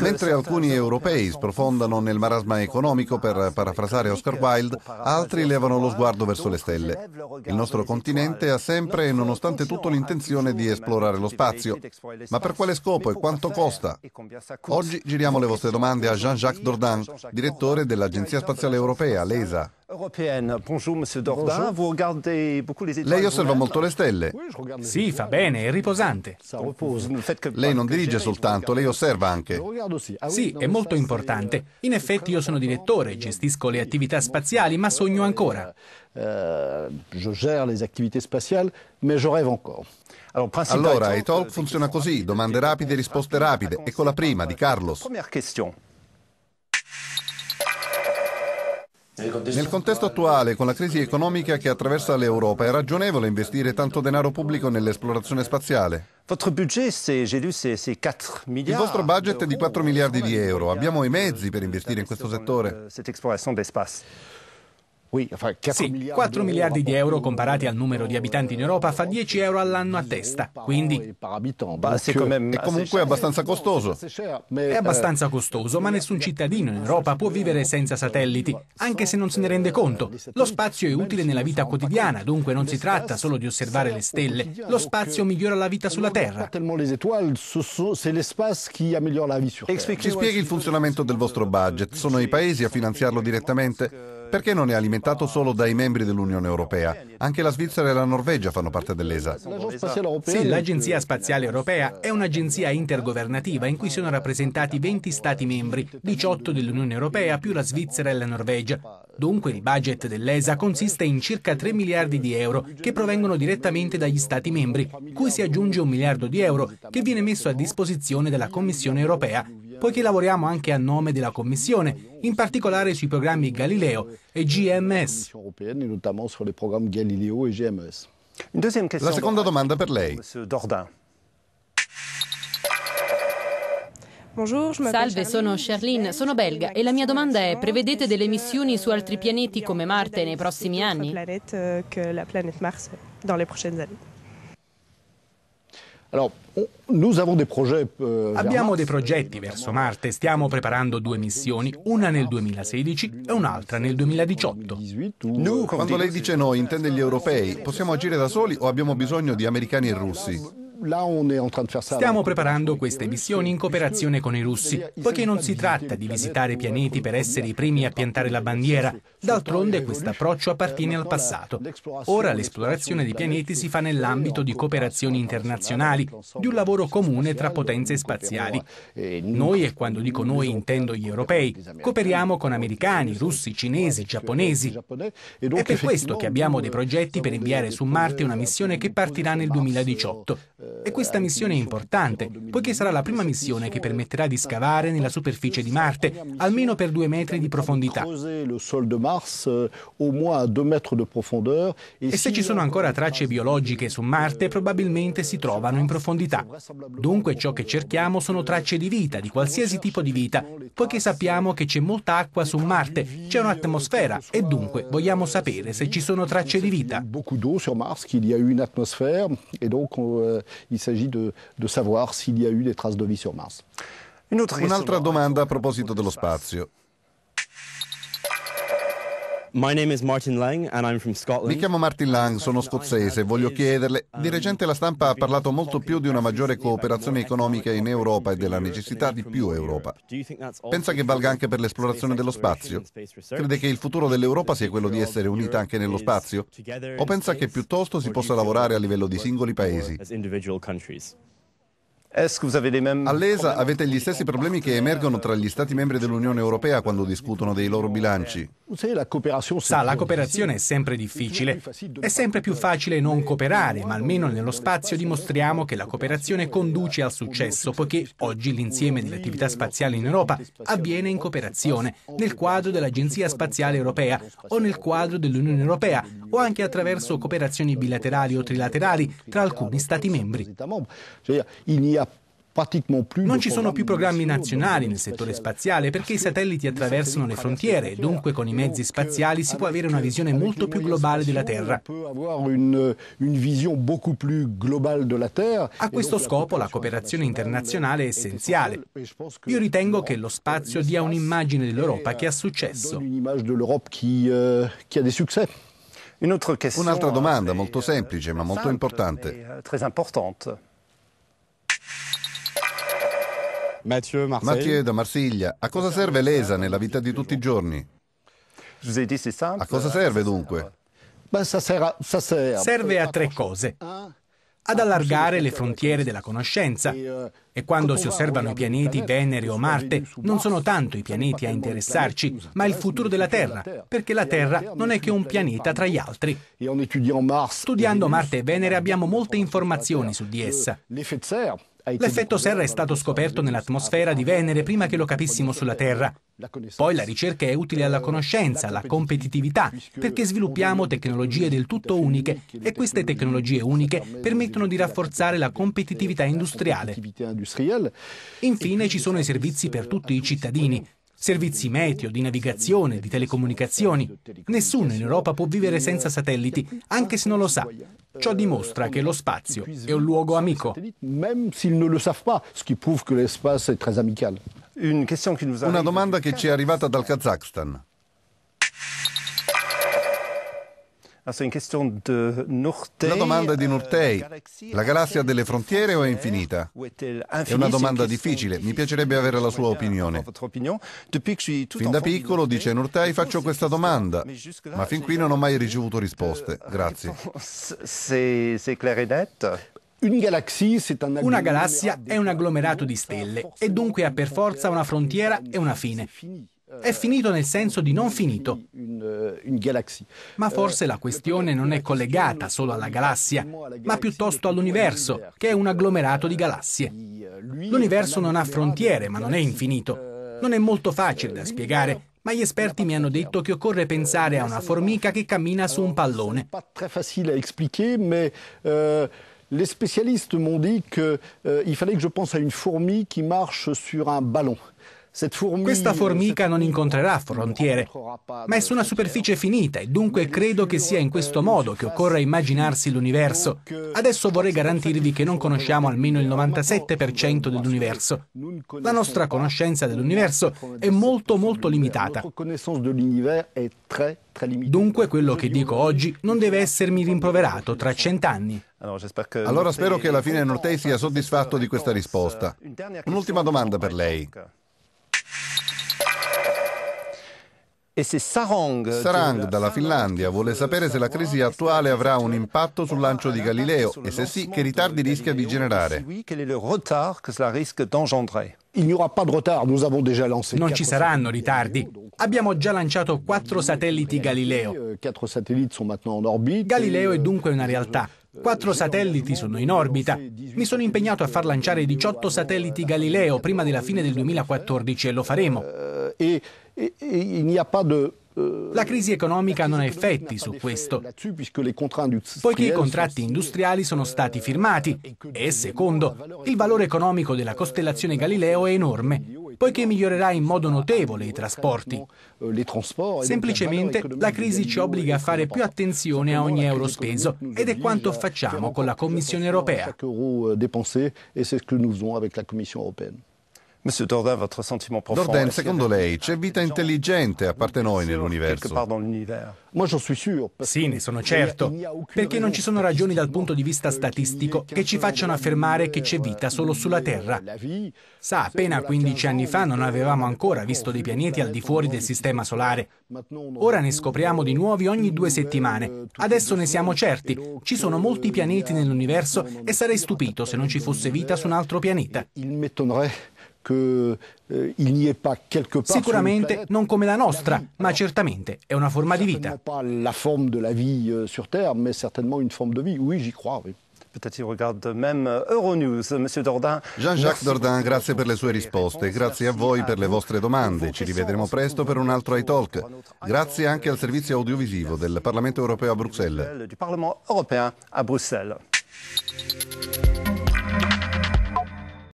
Mentre alcuni europei sprofondano nel marasma economico per parafrasare Oscar Wilde, altri levano lo sguardo verso le stelle. Il nostro continente ha sempre e nonostante tutto l'intenzione di esplorare lo spazio. Ma per quale scopo e quanto costa? Oggi giriamo le vostre domande a Jean-Jacques Dordain, direttore dell'Agenzia Spaziale Europea, l'ESA. Lei osserva molto le stelle. Sì, fa bene, è riposante. Lei non dirige soltanto, lei osserva anche. Ah sì, è molto importante. Euh, In effetti io sono direttore, gestisco le attività spaziali, ma sogno ancora. Euh, euh, je gère les activités spatiales, mais je rêve encore. Allora, iTalk funziona così, domande rapide e risposte rapide. Ecco la prima di Carlos. Première question. Nel contesto attuale, con la crisi economica che attraversa l'Europa, è ragionevole investire tanto denaro pubblico nell'esplorazione spaziale? Il vostro budget è di 4 miliardi di euro. Abbiamo i mezzi per investire in questo settore. Sì, 4 miliardi di euro comparati al numero di abitanti in Europa fa 10 euro all'anno a testa, quindi... Ah, è comunque abbastanza costoso. È euh, abbastanza costoso, ma nessun cittadino in Europa può vivere senza satelliti, anche se non se ne euh, rende conto. Lo spazio è utile nella vita quotidiana, dunque non si tratta solo di osservare le stelle. Lo spazio migliora la vita sulla Terra. Ci spieghi il funzionamento del vostro budget? Sono i paesi a finanziarlo direttamente? Perché non è alimentato solo dai membri dell'Unione Europea? Anche la Svizzera e la Norvegia fanno parte dell'ESA. Sì, l'Agenzia Spaziale Europea è un'agenzia intergovernativa in cui sono rappresentati 20 Stati membri, 18 dell'Unione Europea più la Svizzera e la Norvegia. Dunque il budget dell'ESA consiste in circa 3 miliardi di euro che provengono direttamente dagli Stati membri, cui si aggiunge un miliardo di euro che viene messo a disposizione della Commissione europea, poiché lavoriamo anche a nome della Commissione, in particolare sui programmi Galileo e GMS. La seconda domanda per lei. Salve, sono Charlene, sono belga e la mia domanda è, prevedete delle missioni su altri pianeti come Marte nei prossimi anni? Euh, euh, abbiamo dei progetti verso Marte, stiamo preparando due missioni, una nel 2016 e un'altra nel 2018. Quando lei dice noi, intende gli europei. Possiamo agire da soli o abbiamo bisogno di americani e russi? Stiamo preparando queste missioni in cooperazione con i russi, poiché non si tratta di visitare pianeti per essere i primi a piantare la bandiera. D'altronde questo approccio appartiene al passato. Ora l'esplorazione dei pianeti si fa nell'ambito di cooperazioni internazionali, di un lavoro comune tra potenze spaziali. Noi, e quando dico noi intendo gli europei, cooperiamo con americani, russi, cinesi, giapponesi. È per questo che abbiamo dei progetti per inviare su Marte una missione che partirà nel 2018. E questa missione è importante, poiché sarà la prima missione che permetterà di scavare nella superficie di Marte, almeno per due metri di profondità. Euh, e se ci sono ancora tracce biologiche su Marte, euh, probabilmente si trovano in profondità. Dunque ciò che cerchiamo sono tracce di vita, di qualsiasi tipo di vita, poiché sappiamo che c'è molta acqua su Marte, c'è un'atmosfera e dunque vogliamo sapere se ci sono tracce di vita il s'agit de, de savoir s'il y a eu des traces de vie sur Mars. Un'altra domanda a proposito dello spazio. Mi chiamo Martin Lang, sono scozzese. Voglio chiederle. Di recente la stampa ha parlato molto più di una maggiore cooperazione economica in Europa e della necessità di più Europa. Pensa che valga anche per l'esplorazione dello spazio? Crede che il futuro dell'Europa sia quello di essere unita anche nello spazio? O pensa che piuttosto si possa lavorare a livello di singoli paesi? All'ESA avete gli stessi problemi che emergono tra gli Stati membri dell'Unione Europea quando discutono dei loro bilanci. Sa, la cooperazione è sempre difficile. È sempre più facile non cooperare, ma almeno nello spazio dimostriamo che la cooperazione conduce al successo, poiché oggi l'insieme delle attività spaziali in Europa avviene in cooperazione, nel quadro dell'Agenzia Spaziale Europea o nel quadro dell'Unione Europea o anche attraverso cooperazioni bilaterali o trilaterali tra alcuni Stati membri. Non ci sono più programmi nazionali nel settore spaziale perché i satelliti attraversano le frontiere, e dunque con i mezzi spaziali si può avere una visione molto più globale della Terra. A questo scopo la cooperazione internazionale è essenziale. Io ritengo che lo spazio dia un'immagine dell'Europa che ha successo. Euh, Un'altra domanda molto semplice ma molto importante. Eh, Mathieu, Mathieu da Marsiglia, a cosa serve l'ESA nella vita di tutti i giorni? A cosa serve dunque? Serve a tre cose. Ad allargare le frontiere della conoscenza. E quando si osservano i pianeti Venere o Marte, non sono tanto i pianeti a interessarci, ma il futuro della Terra, perché la Terra non è che un pianeta tra gli altri. Studiando Marte e Venere abbiamo molte informazioni su di essa. L'effetto serra è stato scoperto nell'atmosfera di Venere prima che lo capissimo sulla Terra. Poi la ricerca è utile alla conoscenza, alla competitività, perché sviluppiamo tecnologie del tutto uniche e queste tecnologie uniche permettono di rafforzare la competitività industriale. Infine ci sono i servizi per tutti i cittadini, servizi meteo, di navigazione, di telecomunicazioni. Nessuno in Europa può vivere senza satelliti, anche se non lo sa. Ciò dimostra che lo spazio è un luogo amico. Una domanda che ci è arrivata dal Kazakhstan. La domanda di äh, Nurtei. La galassia delle frontiere o è infinita? È una domanda difficile, mi piacerebbe avere la sua opinione. Fin da piccolo, dice Nurtei, faccio questa domanda, ma fin qui non ho mai ricevuto euh, risposte. Euh, Grazie. Una galassia è un agglomerato di stelle e dunque ha per forza una frontiera e una fine. È finito nel senso di non finito. Ma forse la questione non è collegata solo alla galassia, ma piuttosto all'universo, che è un agglomerato di galassie. L'universo non ha frontiere, ma non è infinito. Non è molto facile da spiegare, ma gli esperti mi hanno detto che occorre pensare a una formica che cammina su un pallone. Euh, les spécialistes m'ont dit qu'il euh, fallait que je pense à une fourmi qui marche sur un pallone. Questa formica non incontrerà frontiere, ma è su una superficie finita e dunque credo che sia in questo modo che occorra immaginarsi l'universo. Adesso vorrei garantirvi che non conosciamo almeno il 97% dell'universo. La nostra conoscenza dell'universo è molto molto limitata. Dunque quello che dico oggi non deve essermi rimproverato tra cent'anni. Allora spero che alla fine Nortei sia soddisfatto di questa risposta. Un'ultima domanda per lei. Ecco. Sarang dalla Finlandia vuole sapere se la crisi attuale avrà un impatto sul lancio di Galileo e se sì che ritardi rischia di generare. Non ci saranno ritardi. Abbiamo già lanciato quattro satelliti Galileo. Euh, Galileo è euh, dunque una realtà. Euh, quattro satelliti sono in orbita. Mi sono impegnato a far lanciare 18 satelliti Galileo prima della fine del 2014 e lo faremo. Euh, la crisi economica non ha effetti su questo, poiché i contratti industriali sono stati firmati e, secondo, il valore economico della costellazione Galileo è enorme poiché migliorerà in modo notevole i trasporti. Semplicemente la crisi ci obbliga a fare più attenzione a ogni euro speso ed è quanto facciamo con la Commissione europea. Dordain, secondo lei c'è vita intelligente a parte noi nell'universo? Sì, ne sono certo, perché non ci sono ragioni dal punto di vista statistico che ci facciano affermare che c'è vita solo sulla Terra. Sa, appena 15 anni fa non avevamo ancora visto dei pianeti al di fuori del Sistema Solare. Ora ne scopriamo di nuovi ogni due settimane. Euh, Adesso ne siamo certi, ci sono euh, molti pianeti nell'universo e sarei stupito se non ci fosse vita su un altro pianeta che eh, il n'y ait pas quelque part Sicuramente non come la nostra, la ma certamente è una forma di vita. Non Pas la forme de la vie euh, sur Terre, mais certainement une forme de vie. Oui, j'y crois, oui. Peut-être il regarde même euh, Euronews, Monsieur Dordain. Jean-Jacques Dordain, grazie per le sue risposte, grazie a voi per le vostre domande. Ci rivedremo presto per un altro iTalk. Grazie anche al servizio audiovisivo del Parlamento europeo a Bruxelles.